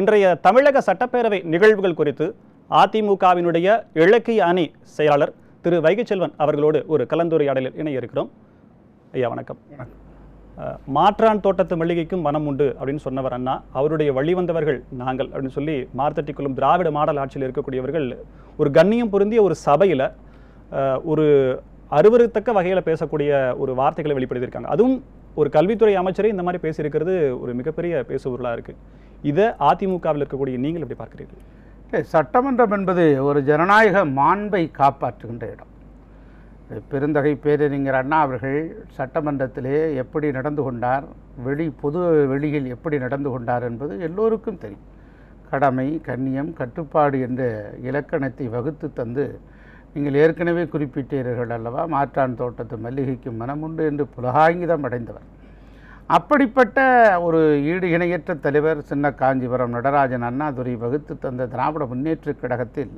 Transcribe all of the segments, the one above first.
இன்றைய தமிழக சட்டப்பேரவை நிகழ்வுகள் குறித்து அதிமுகவினுடைய இலக்கிய அணி செயலாளர் திரு வைகைச்செல்வன் அவர்களோடு ஒரு கலந்துரையாடலில் இணைய இருக்கிறோம் ஐயா வணக்கம் மாற்றான் தோட்டத்து மளிகைக்கும் மனம் உண்டு அப்படின்னு சொன்னவர் அண்ணா அவருடைய வழிவந்தவர்கள் நாங்கள் அப்படின்னு சொல்லி மார்த்தட்டிக்குளம் திராவிட மாடல் ஆட்சியில் இருக்கக்கூடியவர்கள் ஒரு கண்ணியம் பொருந்திய ஒரு சபையில் ஒரு அறுவருத்தக்க வகையில் பேசக்கூடிய ஒரு வார்த்தைகளை வெளிப்படுத்தியிருக்காங்க அதுவும் ஒரு கல்வித்துறை அமைச்சரே இந்த மாதிரி பேசியிருக்கிறது ஒரு மிகப்பெரிய பேசுபொருளாக இருக்குது இதை அதிமுகவில் இருக்கக்கூடிய நீங்கள் எப்படி பார்க்குறீர்கள் சட்டமன்றம் என்பது ஒரு ஜனநாயக மாண்பை காப்பாற்றுகின்ற இடம் பெருந்தகை பேரறிஞர் அண்ணா அவர்கள் சட்டமன்றத்திலே எப்படி நடந்து கொண்டார் வெளி பொது வெளியில் எப்படி நடந்து கொண்டார் என்பது எல்லோருக்கும் தெரியும் கடமை கண்ணியம் கட்டுப்பாடு என்ற இலக்கணத்தை வகுத்து தந்து நீங்கள் ஏற்கனவே குறிப்பிட்டீர்கள் அல்லவா மாற்றான் தோட்டத்து மல்லிகைக்கு மனமுண்டு என்று புலகாங்கிதம் அடைந்தவர் அப்படிப்பட்ட ஒரு ஈடு இணையற்ற தலைவர் சின்ன காஞ்சிபுரம் நடராஜன் அண்ணாதுரை வகுத்து தந்த திராவிட முன்னேற்ற கழகத்தில்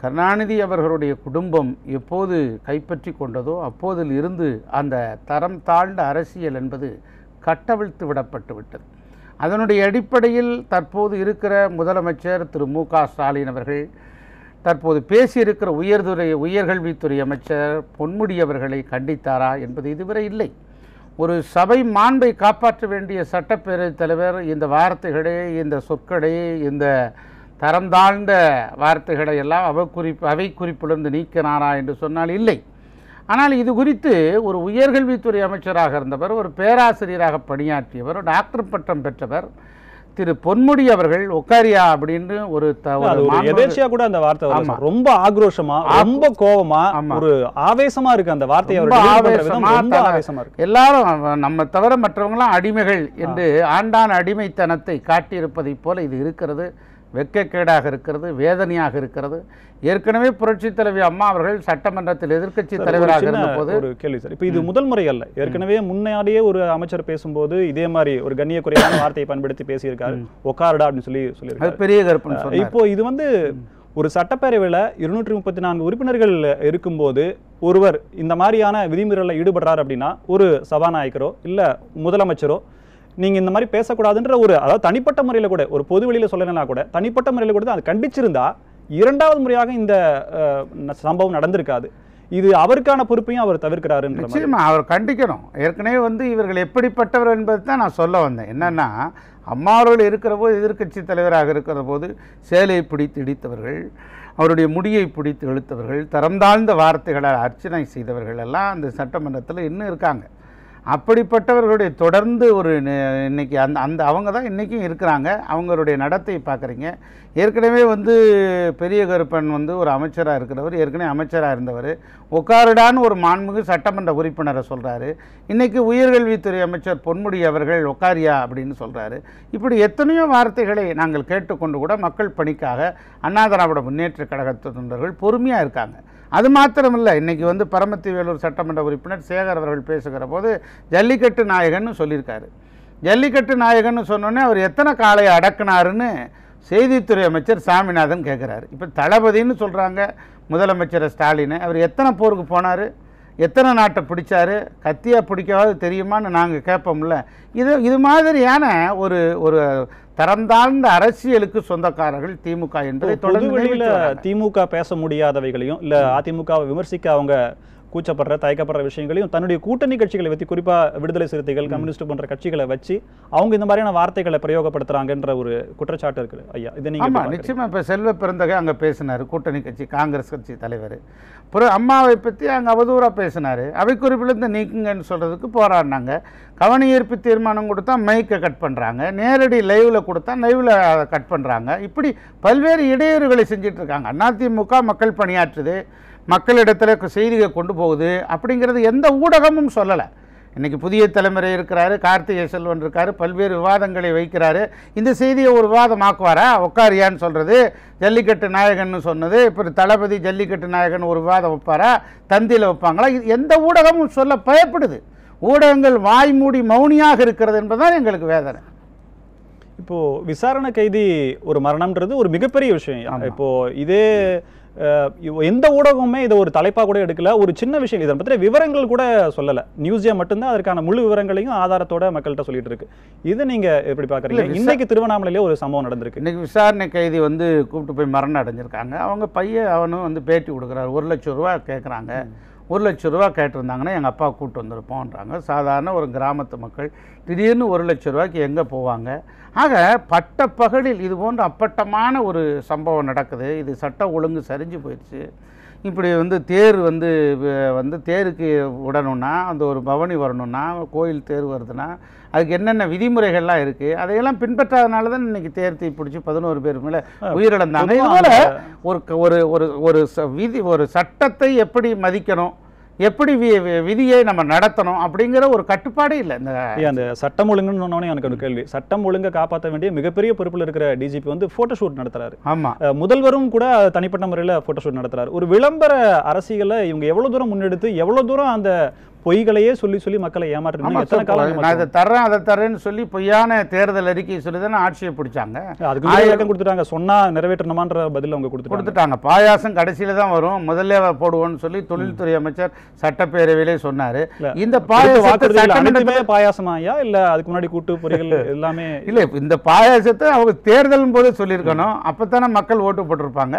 கருணாநிதி அவர்களுடைய குடும்பம் எப்போது கைப்பற்றி கொண்டதோ அப்போதில் இருந்து அந்த தரம் தாழ்ந்த அரசியல் என்பது கட்டவிழ்த்து விடப்பட்டு விட்டது அதனுடைய அடிப்படையில் தற்போது இருக்கிற முதலமைச்சர் திரு மு க ஸ்டாலின் அவர்கள் தற்போது பேசியிருக்கிற உயர்துறை உயர்கல்வித்துறை அமைச்சர் பொன்முடி அவர்களை கண்டித்தாரா என்பது இதுவரை இல்லை ஒரு சபை மாண்பை காப்பாற்ற வேண்டிய சட்டப்பேரவை தலைவர் இந்த வார்த்தைகளே இந்த சொற்களை இந்த தரம் தாழ்ந்த வார்த்தைகளை எல்லாம் அவை குறிப்பு அவை குறிப்பிலிருந்து நீக்கினாரா என்று சொன்னால் இல்லை ஆனால் இது குறித்து ஒரு உயர்கல்வித்துறை அமைச்சராக இருந்தவர் ஒரு பேராசிரியராக பணியாற்றியவர் டாக்டர் பட்டம் பெற்றவர் திரு பொன்முடி அவர்கள் உக்காரியா அப்படின்னு ஒரு எதேச்சியா கூட அந்த வார்த்தை ரொம்ப ஆக்ரோஷமா ரொம்ப கோபமா ஒரு ஆவேசமா இருக்கு அந்த வார்த்தையை இருக்கு எல்லாரும் நம்ம தவிர மற்றவங்களாம் அடிமைகள் என்று ஆண்டான் அடிமைத்தனத்தை காட்டியிருப்பதை போல இது இருக்கிறது வெக்கக்கேடாக இருக்கிறது வேதனையாக இருக்கிறது ஏற்கனவே புரட்சி தலைவி அம்மா அவர்கள் சட்டமன்றத்தில் எதிர்க்கட்சி தலைவராக இருந்தபோது ஒரு கேள்வி சார் இப்போ இது முதல் முறை அல்ல ஏற்கனவே முன்னாடியே ஒரு அமைச்சர் பேசும்போது இதே மாதிரி ஒரு கண்ணிய வார்த்தையை பயன்படுத்தி பேசியிருக்காரு உக்காரடா அப்படின்னு சொல்லி சொல்லி பெரிய கருப்பு இப்போ இது வந்து ஒரு சட்டப்பேரவையில் இருநூற்றி முப்பத்தி நான்கு உறுப்பினர்கள் இருக்கும்போது ஒருவர் இந்த மாதிரியான விதிமுறைகளில் ஈடுபடுறார் அப்படின்னா ஒரு சபாநாயகரோ இல்லை முதலமைச்சரோ நீங்கள் இந்த மாதிரி பேசக்கூடாதுன்ற ஒரு அதாவது தனிப்பட்ட முறையில் கூட ஒரு பொது வெளியில் சொல்லலைனா கூட தனிப்பட்ட முறையில் கூட அது கண்டிச்சிருந்தா இரண்டாவது முறையாக இந்த சம்பவம் நடந்திருக்காது இது அவருக்கான பொறுப்பையும் அவர் தவிர்க்கிறாரு நிச்சயமா அவர் கண்டிக்கணும் ஏற்கனவே வந்து இவர்கள் எப்படிப்பட்டவர் என்பது தான் நான் சொல்ல வந்தேன் என்னென்னா அம்மாவர்கள் இருக்கிற போது எதிர்கட்சி தலைவராக இருக்கிற போது சேலையை பிடித்து இடித்தவர்கள் அவருடைய முடியை பிடித்து இழுத்தவர்கள் தரம் தாழ்ந்த வார்த்தைகளால் அர்ச்சனை செய்தவர்கள் எல்லாம் அந்த சட்டமன்றத்தில் இன்னும் இருக்காங்க அப்படிப்பட்டவர்களுடைய தொடர்ந்து ஒரு இன்றைக்கி அந்த அந்த அவங்க தான் இன்றைக்கும் இருக்கிறாங்க அவங்களுடைய நடத்தை பார்க்குறீங்க ஏற்கனவே வந்து பெரிய கருப்பன் வந்து ஒரு அமைச்சராக இருக்கிறவர் ஏற்கனவே அமைச்சராக இருந்தவர் உட்காருடான்னு ஒரு மாண்புமிகு சட்டமன்ற உறுப்பினரை சொல்கிறாரு இன்றைக்கி உயர்கல்வித்துறை அமைச்சர் பொன்முடி அவர்கள் உட்காரியா அப்படின்னு சொல்கிறாரு இப்படி எத்தனையோ வார்த்தைகளை நாங்கள் கேட்டுக்கொண்டு கூட மக்கள் பணிக்காக அண்ணா முன்னேற்ற கழக தொண்டர்கள் பொறுமையாக இருக்காங்க அது இல்லை இன்றைக்கி வந்து பரமத்தி வேலூர் சட்டமன்ற உறுப்பினர் சேகர் அவர்கள் பேசுகிற போது ஜல்லிக்கட்டு நாயகன்னு சொல்லியிருக்காரு ஜல்லிக்கட்டு நாயகன்னு சொன்னோன்னே அவர் எத்தனை காளையை அடக்குனாருன்னு செய்தித்துறை அமைச்சர் சாமிநாதன் கேட்குறாரு இப்போ தளபதின்னு சொல்கிறாங்க முதலமைச்சர் ஸ்டாலினு அவர் எத்தனை போருக்கு போனார் எத்தனை நாட்டை பிடிச்சார் கத்தியாக பிடிக்காவது தெரியுமான்னு நாங்கள் கேட்போம்ல இது இது மாதிரியான ஒரு ஒரு தரம்தாழ்ந்த அரசியலுக்கு சொந்தக்காரர்கள் திமுக என்பதை தொடர்ந்து திமுக பேச முடியாதவைகளையும் இல்ல அதிமுகவை விமர்சிக்க அவங்க கூச்சப்படுற தயக்கப்படுற விஷயங்களையும் தன்னுடைய கூட்டணி கட்சிகளை பற்றி குறிப்பாக விடுதலை சிறுத்தைகள் கம்யூனிஸ்ட் போன்ற கட்சிகளை வச்சு அவங்க இந்த மாதிரியான வார்த்தைகளை பிரயோகப்படுத்துறாங்கன்ற ஒரு குற்றச்சாட்டு இருக்குது ஐயா இதை நீங்கள் நிச்சயமாக இப்போ செல்வ பிறந்தகை அங்கே பேசினார் கூட்டணி கட்சி காங்கிரஸ் கட்சி தலைவர் அப்புறம் அம்மாவை பற்றி அங்கே அவதூறாக பேசினார் அவை குறிப்பிலிருந்து நீக்குங்கன்னு சொல்கிறதுக்கு போராடினாங்க கவனஈர்ப்பு தீர்மானம் கொடுத்தா மைக்கை கட் பண்ணுறாங்க நேரடி லைவில் கொடுத்தா லைவில் கட் பண்ணுறாங்க இப்படி பல்வேறு இடையூறுகளை செஞ்சிட்ருக்காங்க அதிமுக மக்கள் பணியாற்றுது மக்களிடத்தில் செய்திகள் கொண்டு போகுது அப்படிங்கிறது எந்த ஊடகமும் சொல்லலை இன்றைக்கி புதிய தலைமுறை இருக்கிறாரு கார்த்திகை செல்வன் இருக்கார் பல்வேறு விவாதங்களை வைக்கிறாரு இந்த செய்தியை ஒரு விவாதம் ஆக்குவாரா உட்காரியான்னு சொல்கிறது ஜல்லிக்கட்டு நாயகன்னு சொன்னது இப்போ தளபதி ஜல்லிக்கட்டு நாயகன் ஒரு விவாதம் வைப்பாரா தந்தியில் வைப்பாங்களா இது எந்த ஊடகமும் சொல்ல பயப்படுது ஊடகங்கள் வாய்மூடி மௌனியாக இருக்கிறது என்பதுதான் எங்களுக்கு வேதனை இப்போது விசாரணை கைதி ஒரு மரணம்ன்றது ஒரு மிகப்பெரிய விஷயம் இப்போது இதே எந்த ஊடகமுமே இதை ஒரு தலைப்பாக கூட எடுக்கல ஒரு சின்ன விஷயம் இதை பற்றி விவரங்கள் கூட சொல்லலை நியூஸே மட்டும்தான் அதற்கான முழு விவரங்களையும் ஆதாரத்தோட மக்கள்கிட்ட சொல்லிட்டு இருக்கு இதை நீங்க எப்படி பார்க்குறீங்க இன்னைக்கு திருவண்ணாமலையிலே ஒரு சம்பவம் நடந்திருக்கு இன்னைக்கு விசாரணை கைதி வந்து கூப்பிட்டு போய் மரணம் அடைஞ்சிருக்காங்க அவங்க பையன் அவனும் வந்து பேட்டி கொடுக்குறாரு ஒரு லட்சம் ரூபா கேட்குறாங்க ஒரு லட்ச ரூபா கேட்டிருந்தாங்கன்னா எங்கள் அப்பா கூப்பிட்டு வந்திருப்போன்றாங்க சாதாரண ஒரு கிராமத்து மக்கள் திடீர்னு ஒரு லட்ச ரூபாய்க்கு எங்கே போவாங்க ஆக பட்டப்பகலில் இது போன்ற அப்பட்டமான ஒரு சம்பவம் நடக்குது இது சட்டம் ஒழுங்கு சரிஞ்சு போயிடுச்சு இப்படி வந்து தேர் வந்து வந்து தேருக்கு விடணும்னா அந்த ஒரு பவனி வரணும்னா கோயில் தேர் வருதுன்னா அதுக்கு என்னென்ன விதிமுறைகள்லாம் இருக்குது அதையெல்லாம் பின்பற்றாதனால தான் இன்றைக்கி தேர் தீ பிடிச்சி பதினோரு பேர் மேலே உயிரிழந்தாங்க இதுபோல் ஒரு ஒரு ஒரு விதி ஒரு சட்டத்தை எப்படி மதிக்கணும் எப்படி விதியை நம்ம நடத்தணும் அப்படிங்கிற ஒரு கட்டுப்பாடே இல்லை இந்த அந்த சட்டம் ஒழுங்குன்னு சொன்னோன்னே எனக்கு ஒரு கேள்வி சட்டம் ஒழுங்கை காப்பாற்ற வேண்டிய மிகப்பெரிய பொறுப்பில் இருக்கிற டிஜிபி வந்து ஷூட் நடத்துறாரு ஆமா முதல்வரும் கூட தனிப்பட்ட முறையில் ஷூட் நடத்துறாரு ஒரு விளம்பர அரசியலை இவங்க எவ்வளவு தூரம் முன்னெடுத்து எவ்வளோ தூரம் அந்த பொய்களையே சொல்லி சொல்லி மக்களை ஏமாற்றுறேன்னு அதை சொல்லி பொய்யான தேர்தல் அறிக்கையை சொல்லி தானே ஆட்சியை பிடிச்சாங்க அதுக்கு கொடுத்துட்டாங்க சொன்னா நிறைவேற்றணுமான்ற பதில் அவங்க கொடுத்துட்டாங்க பாயாசம் கடைசியில தான் வரும் முதல்ல போடுவோம்னு சொல்லி தொழில்துறை அமைச்சர் சட்டப்பேரவையிலே சொன்னாரு இந்த பாயாசத்தை பாயாசமா ஐயா அதுக்கு முன்னாடி கூட்டு பொறிகள் எல்லாமே இல்ல இந்த பாயாசத்தை அவங்க தேர்தல் போது சொல்லியிருக்கணும் அப்பத்தானே மக்கள் ஓட்டு போட்டிருப்பாங்க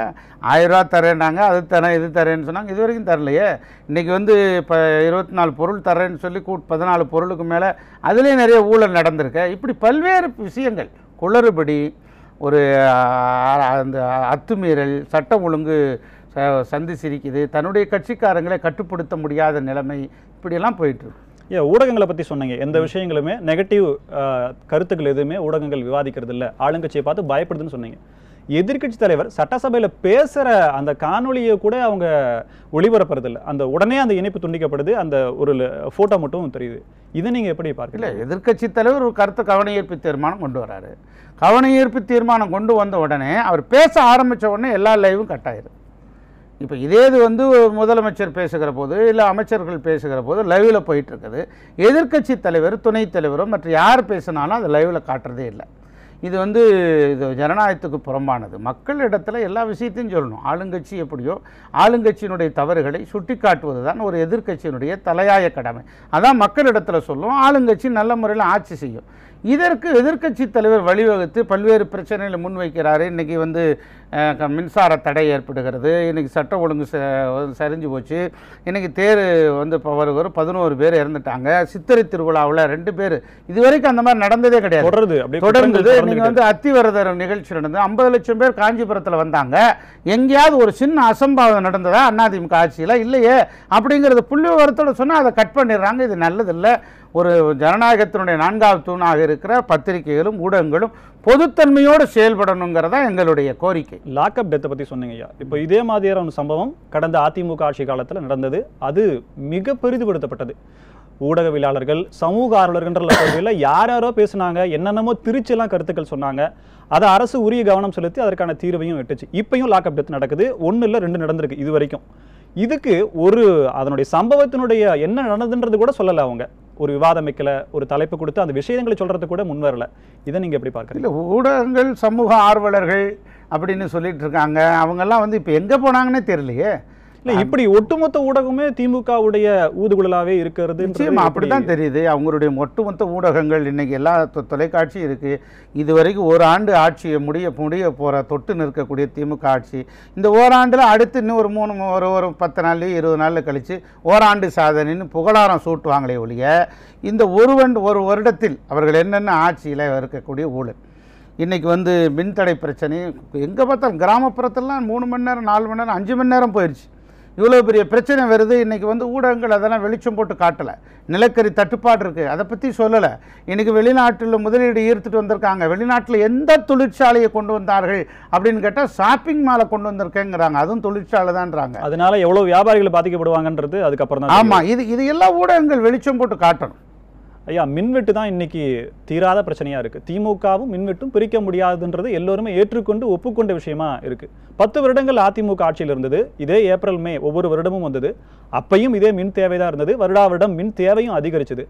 ஆயிரம் ரூபா தரேன்னாங்க அது தரேன் இது தரேன்னு சொன்னாங்க இது வரைக்கும் தரலையே இன்னைக்கு வந்து இப்போ இருபத்தி நாலு பொருள் தரேன்னு சொல்லி கூ பதினாலு பொருளுக்கு மேலே அதுலேயும் நிறைய ஊழல் நடந்திருக்கு இப்படி பல்வேறு விஷயங்கள் குளறுபடி ஒரு அந்த அத்துமீறல் சட்டம் ஒழுங்கு சந்தி சிரிக்குது தன்னுடைய கட்சிக்காரங்களை கட்டுப்படுத்த முடியாத நிலைமை இப்படியெல்லாம் போயிட்டுருக்கு ஏ ஊடகங்களை பற்றி சொன்னீங்க எந்த விஷயங்களுமே நெகட்டிவ் கருத்துக்கள் எதுவுமே ஊடகங்கள் விவாதிக்கிறது இல்லை ஆளுங்கட்சியை பார்த்து பயப்படுதுன்னு சொன்னீங்க எதிர்கட்சி தலைவர் சட்டசபையில் பேசுகிற அந்த காணொலியை கூட அவங்க ஒளிபரப்புறதில்லை அந்த உடனே அந்த இணைப்பு துண்டிக்கப்படுது அந்த ஒரு ஃபோட்டோ மட்டும் தெரியுது இதை நீங்கள் எப்படி பார்க்கல எதிர்கட்சி தலைவர் ஒரு கருத்து கவனஈர்ப்பு தீர்மானம் கொண்டு வராரு கவனஈர்ப்பு தீர்மானம் கொண்டு வந்த உடனே அவர் பேச ஆரம்பித்த உடனே எல்லா லைவும் கட் இப்போ இதே இது வந்து முதலமைச்சர் பேசுகிற போது இல்லை அமைச்சர்கள் பேசுகிற போது லைவில் போயிட்டுருக்குது எதிர்கட்சி தலைவர் துணைத் தலைவரும் மற்ற யார் பேசினாலும் அது லைவில் காட்டுறதே இல்லை இது வந்து இது ஜனநாயகத்துக்கு புறம்பானது மக்களிடத்தில் எல்லா விஷயத்தையும் சொல்லணும் ஆளுங்கட்சி எப்படியோ ஆளுங்கட்சியினுடைய தவறுகளை சுட்டி காட்டுவது தான் ஒரு எதிர்கட்சியினுடைய தலையாய கடமை அதான் மக்களிடத்தில் சொல்லும் ஆளுங்கட்சி நல்ல முறையில் ஆட்சி செய்யும் இதற்கு எதிர்க்கட்சி தலைவர் வழிவகுத்து பல்வேறு பிரச்சனைகளை முன்வைக்கிறாரு இன்றைக்கி வந்து மின்சார தடை ஏற்படுகிறது இன்றைக்கி சட்டம் ஒழுங்கு சரிஞ்சு போச்சு இன்றைக்கி தேர் வந்து வருகிற பதினோரு பேர் இறந்துட்டாங்க சித்திரை திருவிழாவில் ரெண்டு பேர் இது வரைக்கும் அந்த மாதிரி நடந்ததே கிடையாது தொடர்ந்து தொடர்ந்தது நீங்கள் வந்து அத்திவரதர் நிகழ்ச்சி நடந்தது ஐம்பது லட்சம் பேர் காஞ்சிபுரத்தில் வந்தாங்க எங்கேயாவது ஒரு சின்ன அசம்பாவிதம் நடந்ததா அதிமுக ஆட்சியில் இல்லையே அப்படிங்கிறது புள்ளி விவரத்தோட சொன்னால் அதை கட் பண்ணிடுறாங்க இது நல்லதில்லை ஒரு ஜனநாயகத்தினுடைய நான்காவது தூணாக இருக்கிற பத்திரிகைகளும் ஊடகங்களும் பொதுத்தன்மையோடு செயல்படணுங்கிறதா எங்களுடைய கோரிக்கை லாக்அப் டெத்தை பற்றி சொன்னீங்க ஐயா இப்போ இதே மாதிரியான சம்பவம் கடந்த அதிமுக ஆட்சி காலத்தில் நடந்தது அது மிக பெரிதுபடுத்தப்பட்டது ஊடகவியலாளர்கள் சமூக ஆர்வலர்கள் பகுதியில் யார் யாரோ பேசுனாங்க என்னென்னமோ திருச்சியெல்லாம் கருத்துக்கள் சொன்னாங்க அதை அரசு உரிய கவனம் செலுத்தி அதற்கான தீர்வையும் எட்டுச்சு இப்பையும் லாக்அப் டெத் நடக்குது ஒன்று இல்லை ரெண்டு நடந்திருக்கு இது வரைக்கும் இதுக்கு ஒரு அதனுடைய சம்பவத்தினுடைய என்ன நடந்ததுன்றது கூட சொல்லலை அவங்க ஒரு விவாதம் வைக்கல ஒரு தலைப்பு கொடுத்து அந்த விஷயங்களை சொல்றது கூட முன் வரல இதை நீங்கள் எப்படி பார்க்குறீங்க ஊடகங்கள் சமூக ஆர்வலர்கள் அப்படின்னு சொல்லிட்டு இருக்காங்க அவங்கெல்லாம் வந்து இப்போ எங்கே போனாங்கன்னே தெரியலையே இப்படி ஒட்டுமொத்த ஊடகமே திமுகவுடைய ஊதுகுழலாவே இருக்கிறது நிச்சயமா அப்படிதான் தெரியுது அவங்களுடைய ஒட்டுமொத்த ஊடகங்கள் இன்னைக்கு எல்லா தொலைக்காட்சியும் இருக்கு இதுவரைக்கும் ஒரு ஆண்டு ஆட்சியை முடிய முடிய போற தொட்டு நிற்கக்கூடிய திமுக ஆட்சி இந்த ஓராண்டில் அடுத்து இன்னும் ஒரு மூணு ஒரு ஒரு பத்து நாள் இருபது நாளில் கழிச்சு ஓராண்டு சாதனைன்னு புகழாரம் சூட்டுவாங்களே ஒழிய இந்த ஒரு ஒரு வருடத்தில் அவர்கள் என்னென்ன ஆட்சியில் இருக்கக்கூடிய ஊழல் இன்றைக்கி வந்து மின்தடை பிரச்சனை எங்கே பார்த்தாலும் கிராமப்புறத்துலலாம் மூணு மணி நேரம் நாலு மணி நேரம் அஞ்சு மணி நேரம் போயிடுச்சு இவ்வளோ பெரிய பிரச்சனை வருது இன்றைக்கி வந்து ஊடகங்கள் அதெல்லாம் வெளிச்சம் போட்டு காட்டலை நிலக்கரி தட்டுப்பாடு இருக்குது அதை பற்றி சொல்லலை இன்றைக்கி வெளிநாட்டில் முதலீடு ஈர்த்துட்டு வந்திருக்காங்க வெளிநாட்டில் எந்த தொழிற்சாலையை கொண்டு வந்தார்கள் அப்படின்னு கேட்டால் ஷாப்பிங் மாலை கொண்டு வந்திருக்கேங்கிறாங்க அதுவும் தொழிற்சாலை தான்றாங்க அதனால எவ்வளோ வியாபாரிகள் பாதிக்கப்படுவாங்கன்றது அதுக்கப்புறம் தான் ஆமாம் இது இது எல்லாம் ஊடகங்கள் வெளிச்சம் போட்டு காட்டணும் ஐயா மின்வெட்டு தான் இன்றைக்கி தீராத பிரச்சனையாக இருக்குது திமுகவும் மின்வெட்டும் பிரிக்க முடியாதுன்றது எல்லோருமே ஏற்றுக்கொண்டு ஒப்புக்கொண்ட விஷயமா இருக்குது பத்து வருடங்கள் அதிமுக ஆட்சியில் இருந்தது இதே ஏப்ரல் மே ஒவ்வொரு வருடமும் வந்தது அப்பையும் இதே மின் தேவை தான் இருந்தது வருடா வருடம் மின் தேவையும் அதிகரிச்சது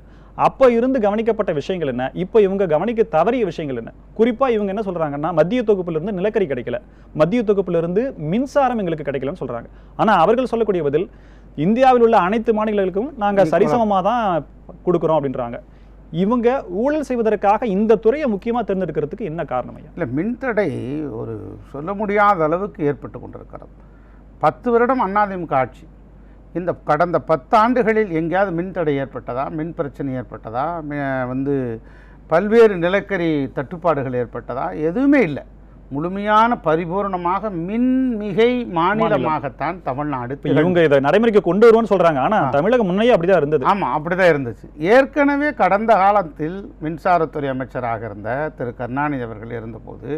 அப்போ இருந்து கவனிக்கப்பட்ட விஷயங்கள் என்ன இப்போ இவங்க கவனிக்க தவறிய விஷயங்கள் என்ன குறிப்பாக இவங்க என்ன சொல்கிறாங்கன்னா மத்திய தொகுப்பிலிருந்து நிலக்கரி கிடைக்கல மத்திய தொகுப்பிலிருந்து மின்சாரம் எங்களுக்கு கிடைக்கலன்னு சொல்கிறாங்க ஆனால் அவர்கள் சொல்லக்கூடிய பதில் இந்தியாவில் உள்ள அனைத்து மாநிலங்களுக்கும் நாங்கள் சரிசமமாக தான் கொடுக்குறோம் அப்படின்றாங்க இவங்க ஊழல் செய்வதற்காக இந்த துறையை முக்கியமாக தேர்ந்தெடுக்கிறதுக்கு என்ன காரணம் ஐயா இல்லை மின்தடை ஒரு சொல்ல முடியாத அளவுக்கு ஏற்பட்டு கொண்டிருக்கிறது பத்து வருடம் அண்ணாதிமுக ஆட்சி இந்த கடந்த பத்தாண்டுகளில் எங்கேயாவது மின்தடை ஏற்பட்டதா மின் பிரச்சனை ஏற்பட்டதா வந்து பல்வேறு நிலக்கரி தட்டுப்பாடுகள் ஏற்பட்டதா எதுவுமே இல்லை முழுமையான பரிபூர்ணமாக மின்மிகை மாநிலமாகத்தான் தமிழ்நாடு இவங்க இதை நடைமுறைக்கு கொண்டு வருவோம்னு சொல்கிறாங்க ஆனால் தமிழகம் முன்னையே அப்படிதான் இருந்தது ஆமாம் அப்படிதான் இருந்துச்சு ஏற்கனவே கடந்த காலத்தில் மின்சாரத்துறை அமைச்சராக இருந்த திரு கருணாநிதி அவர்கள் இருந்தபோது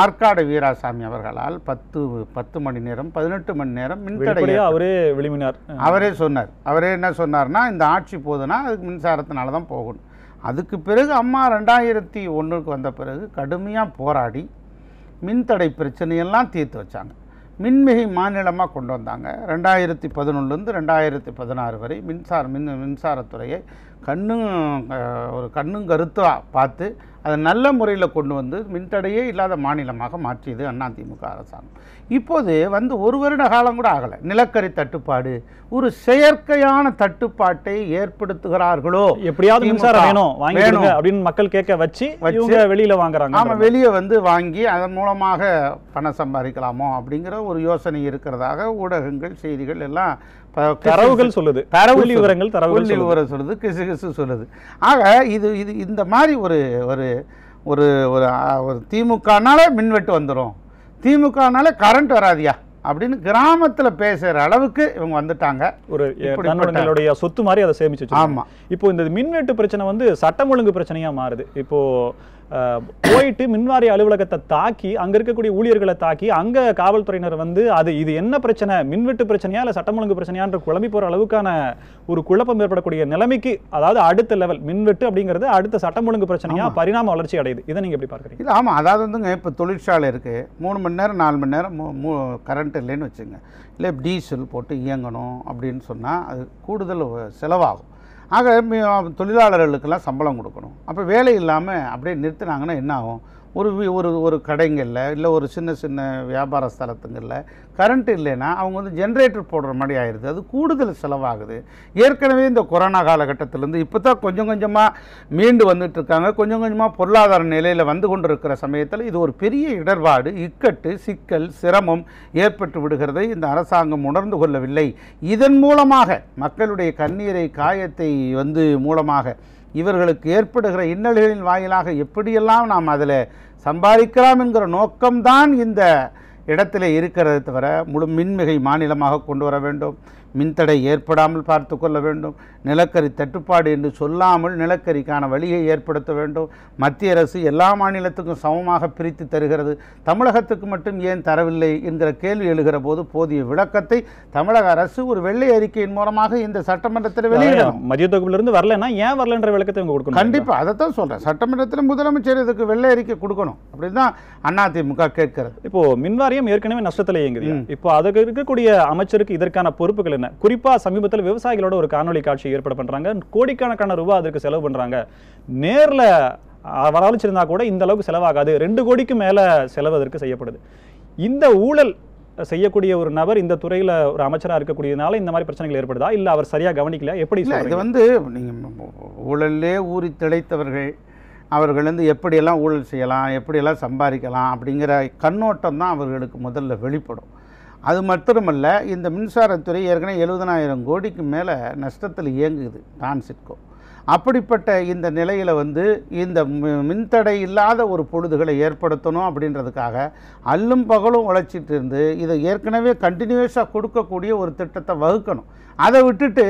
ஆற்காடு வீராசாமி அவர்களால் பத்து பத்து மணி நேரம் பதினெட்டு மணி நேரம் மின்தடை அவரே விழுமினார் அவரே சொன்னார் அவரே என்ன சொன்னார்னா இந்த ஆட்சி போதுன்னா அதுக்கு மின்சாரத்தினால தான் போகணும் அதுக்கு பிறகு அம்மா ரெண்டாயிரத்தி ஒன்றுக்கு வந்த பிறகு கடுமையாக போராடி மின்தடை பிரச்சனையெல்லாம் தீர்த்து வச்சாங்க மின்மிகை மாநிலமாக கொண்டு வந்தாங்க ரெண்டாயிரத்தி பதினொன்றுலேருந்து ரெண்டாயிரத்தி பதினாறு வரை மின்சார மின் மின்சாரத்துறையை கண்ணும் ஒரு கண்ணும் கருத்தாக பார்த்து அதை நல்ல முறையில் கொண்டு வந்து மின்தடையே இல்லாத மாநிலமாக மாற்றியது அதிமுக அரசாங்கம் இப்போது வந்து ஒரு வருட காலம் கூட ஆகலை நிலக்கரி தட்டுப்பாடு ஒரு செயற்கையான தட்டுப்பாட்டை ஏற்படுத்துகிறார்களோ எப்படியாவது மின்சாரம் வேணும் அப்படின்னு மக்கள் கேட்க வச்சு வச்சு வெளியில் வாங்குறாங்க ஆமாம் வெளியே வந்து வாங்கி அதன் மூலமாக பணம் சம்பாதிக்கலாமோ அப்படிங்கிற ஒரு யோசனை இருக்கிறதாக ஊடகங்கள் செய்திகள் எல்லாம் தரவுகள் சொல்லுது தரவு விவரங்கள் தரவு விவரம் சொல்லுது கிசு கிசு சொல்லுது ஆக இது இது இந்த மாதிரி ஒரு ஒரு ஒரு ஒரு திமுகனால மின்வெட்டு வந்துடும் திமுகனால கரண்ட் வராதியா அப்படின்னு கிராமத்தில் பேசுகிற அளவுக்கு இவங்க வந்துட்டாங்க ஒரு தன்னுடைய சொத்து மாதிரி அதை சேமிச்சு ஆமாம் இப்போ இந்த மின்வெட்டு பிரச்சனை வந்து சட்டம் ஒழுங்கு பிரச்சனையாக மாறுது இப்போ போயிட்டு மின்வாரிய அலுவலகத்தை தாக்கி அங்கே இருக்கக்கூடிய ஊழியர்களை தாக்கி அங்கே காவல்துறையினர் வந்து அது இது என்ன பிரச்சனை மின்வெட்டு பிரச்சனையா இல்லை சட்டம் ஒழுங்கு பிரச்சனையான்ற குழம்பி போகிற அளவுக்கான ஒரு குழப்பம் ஏற்படக்கூடிய நிலைமைக்கு அதாவது அடுத்த லெவல் மின்வெட்டு அப்படிங்கிறது அடுத்த சட்டம் ஒழுங்கு பிரச்சனையாக பரிணாம வளர்ச்சி அடையுது இதை நீங்கள் எப்படி பார்க்குறீங்க இல்லை ஆமாம் அதாவது வந்துங்க இப்போ தொழிற்சாலை இருக்குது மூணு மணி நேரம் நாலு மணி நேரம் கரண்ட் இல்லைன்னு வச்சுங்க இல்லை டீசல் போட்டு இயங்கணும் அப்படின்னு சொன்னால் அது கூடுதல் செலவாகும் ஆக தொழிலாளர்களுக்கெல்லாம் சம்பளம் கொடுக்கணும் அப்போ வேலை இல்லாமல் அப்படியே நிறுத்தினாங்கன்னா என்ன ஆகும் ஒரு ஒரு ஒரு கடைங்களில் இல்லை ஒரு சின்ன சின்ன வியாபார ஸ்தலத்துங்களில் கரண்ட் இல்லைன்னா அவங்க வந்து ஜென்ரேட்டர் போடுற மாதிரி ஆயிடுது அது கூடுதல் செலவாகுது ஏற்கனவே இந்த கொரோனா காலகட்டத்திலேருந்து இப்போ தான் கொஞ்சம் கொஞ்சமாக மீண்டு வந்துட்டுருக்காங்க கொஞ்சம் கொஞ்சமாக பொருளாதார நிலையில் வந்து கொண்டு இருக்கிற சமயத்தில் இது ஒரு பெரிய இடர்பாடு இக்கட்டு சிக்கல் சிரமம் ஏற்பட்டு விடுகிறதை இந்த அரசாங்கம் உணர்ந்து கொள்ளவில்லை இதன் மூலமாக மக்களுடைய கண்ணீரை காயத்தை வந்து மூலமாக இவர்களுக்கு ஏற்படுகிற இன்னல்களின் வாயிலாக எப்படியெல்லாம் நாம் அதில் சம்பாதிக்கலாம் என்கிற நோக்கம்தான் இந்த இடத்துல இருக்கிறத தவிர முழு மின்மிகை மாநிலமாக கொண்டு வர வேண்டும் மின்தடை ஏற்படாமல் பார்த்து கொள்ள வேண்டும் நிலக்கரி தட்டுப்பாடு என்று சொல்லாமல் நிலக்கரிக்கான வழியை ஏற்படுத்த வேண்டும் மத்திய அரசு எல்லா மாநிலத்துக்கும் சமமாக பிரித்து தருகிறது தமிழகத்துக்கு மட்டும் ஏன் தரவில்லை என்கிற கேள்வி எழுகிற போது போதிய விளக்கத்தை தமிழக அரசு ஒரு வெள்ளை அறிக்கையின் மூலமாக இந்த சட்டமன்றத்தில் வெளியிடணும் மதிய தொகுப்பிலிருந்து வரலன்னா ஏன் வரலன்ற விளக்கத்தை கொடுக்கணும் கண்டிப்பாக அதை தான் சொல்கிறேன் சட்டமன்றத்தில் முதலமைச்சர் இதுக்கு வெள்ளை அறிக்கை கொடுக்கணும் அப்படின்னு தான் அதிமுக கேட்கிறது இப்போ மின்வாரியம் ஏற்கனவே நஷ்டத்தில் இயங்குது இப்போ அதுக்கு இருக்கக்கூடிய அமைச்சருக்கு இதற்கான பொறுப்புகள் என்ன குறிப்பாக சமீபத்தில் விவசாயிகளோட ஒரு காணொலி காட்சி ஏற்பாடு பண்ணுறாங்க கோடிக்கணக்கான ரூபா அதற்கு செலவு பண்ணுறாங்க நேரில் வரவழைச்சிருந்தா கூட இந்த அளவுக்கு செலவாகாது ரெண்டு கோடிக்கு மேலே செலவு அதற்கு செய்யப்படுது இந்த ஊழல் செய்யக்கூடிய ஒரு நபர் இந்த துறையில் ஒரு அமைச்சராக இருக்கக்கூடியதுனால இந்த மாதிரி பிரச்சனைகள் ஏற்படுதா இல்லை அவர் சரியாக கவனிக்கல எப்படி இது வந்து நீங்கள் ஊழல்லே ஊறி திளைத்தவர்கள் அவர்கள் வந்து எப்படியெல்லாம் ஊழல் செய்யலாம் எப்படியெல்லாம் சம்பாதிக்கலாம் அப்படிங்கிற கண்ணோட்டம் தான் அவர்களுக்கு முதல்ல வெளிப்படும் அது மட்டுமல்ல இந்த மின்சாரத்துறை ஏற்கனவே எழுபதனாயிரம் கோடிக்கு மேலே நஷ்டத்தில் இயங்குது டான்சிட்கோ அப்படிப்பட்ட இந்த நிலையில் வந்து இந்த மின்தடை இல்லாத ஒரு பொழுதுகளை ஏற்படுத்தணும் அப்படின்றதுக்காக அல்லும் பகலும் உழைச்சிட்டு இருந்து இதை ஏற்கனவே கண்டினியூஸாக கொடுக்கக்கூடிய ஒரு திட்டத்தை வகுக்கணும் அதை விட்டுட்டு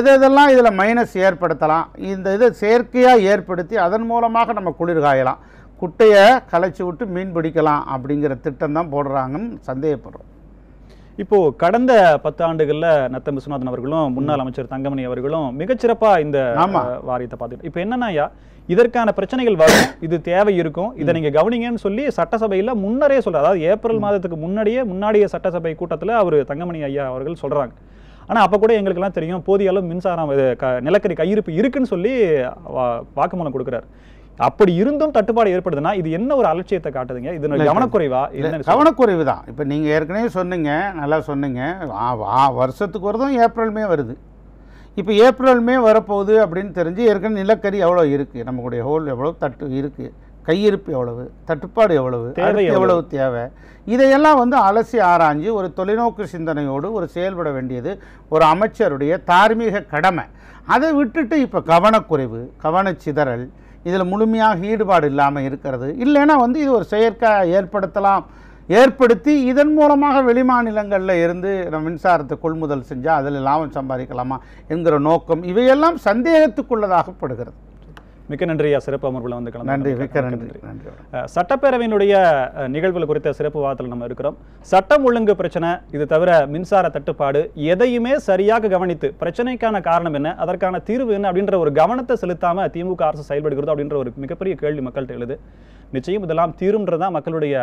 எதெல்லாம் இதில் மைனஸ் ஏற்படுத்தலாம் இந்த இதை செயற்கையாக ஏற்படுத்தி அதன் மூலமாக நம்ம குளிர் காயலாம் குட்டையை கலைச்சி விட்டு மீன் பிடிக்கலாம் அப்படிங்கிற திட்டம் தான் போடுறாங்கன்னு சந்தேகப்படுறோம் இப்போ கடந்த பத்தாண்டுகளில் நத்தம் விஸ்வநாதன் அவர்களும் முன்னாள் அமைச்சர் தங்கமணி அவர்களும் மிகச்சிறப்பா இந்த வாரியத்தை பார்த்துக்கிட்டு இப்போ என்னன்னா இதற்கான பிரச்சனைகள் வரும் இது தேவை இருக்கும் இதை நீங்க கவனிங்கன்னு சொல்லி சட்டசபையில் முன்னரே சொல்ற அதாவது ஏப்ரல் மாதத்துக்கு முன்னாடியே முன்னாடியே சட்டசபை கூட்டத்துல அவர் தங்கமணி ஐயா அவர்கள் சொல்றாங்க ஆனா அப்ப கூட எங்களுக்கு எல்லாம் தெரியும் போதிய அளவு மின்சாரம் நிலக்கரி கையிருப்பு இருக்குன்னு சொல்லி வாக்குமூலம் கொடுக்குறாரு அப்படி இருந்தும் தட்டுப்பாடு ஏற்படுதுன்னா இது என்ன ஒரு அலட்சியத்தை காட்டுதுங்க இது கவனக்குறைவா கவனக்குறைவு தான் இப்போ நீங்கள் ஏற்கனவே சொன்னீங்க நல்லா சொன்னீங்க வருஷத்துக்கு வருதும் ஏப்ரல்மே வருது இப்போ ஏப்ரல் மே வரப்போகுது அப்படின்னு தெரிஞ்சு ஏற்கனவே நிலக்கரி எவ்வளோ இருக்குது நம்மளுடைய ஹோல் எவ்வளோ தட்டு இருக்குது கையிருப்பு எவ்வளவு தட்டுப்பாடு எவ்வளவு எவ்வளவு தேவை இதையெல்லாம் வந்து அலசி ஆராய்ஞ்சு ஒரு தொலைநோக்கு சிந்தனையோடு ஒரு செயல்பட வேண்டியது ஒரு அமைச்சருடைய தார்மீக கடமை அதை விட்டுட்டு இப்போ கவனக்குறைவு கவனச்சிதறல் இதில் முழுமையாக ஈடுபாடு இல்லாமல் இருக்கிறது இல்லைன்னா வந்து இது ஒரு செயற்கை ஏற்படுத்தலாம் ஏற்படுத்தி இதன் மூலமாக வெளிமாநிலங்களில் இருந்து நம்ம மின்சாரத்தை கொள்முதல் செஞ்சால் அதில் லாபம் சம்பாதிக்கலாமா என்கிற நோக்கம் இவையெல்லாம் சந்தேகத்துக்குள்ளதாகப்படுகிறது மிக்க நன்றியா சிறப்பு அமர்வில் வந்து கலந்து நன்றி மிக்க நன்றி சட்டப்பேரவையினுடைய நிகழ்வுகள் குறித்த சிறப்பு வாதத்தில் நம்ம இருக்கிறோம் சட்டம் ஒழுங்கு பிரச்சனை இது தவிர மின்சார தட்டுப்பாடு எதையுமே சரியாக கவனித்து பிரச்சனைக்கான காரணம் என்ன அதற்கான தீர்வு என்ன அப்படின்ற ஒரு கவனத்தை செலுத்தாம திமுக அரசு செயல்படுகிறது அப்படின்ற ஒரு மிகப்பெரிய கேள்வி மக்கள்கிட்ட எழுது நிச்சயம் இதெல்லாம் தான் மக்களுடைய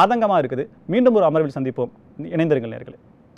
ஆதங்கமாக இருக்குது மீண்டும் ஒரு அமர்வில் சந்திப்போம் இணைந்திருங்கள் நேர்களே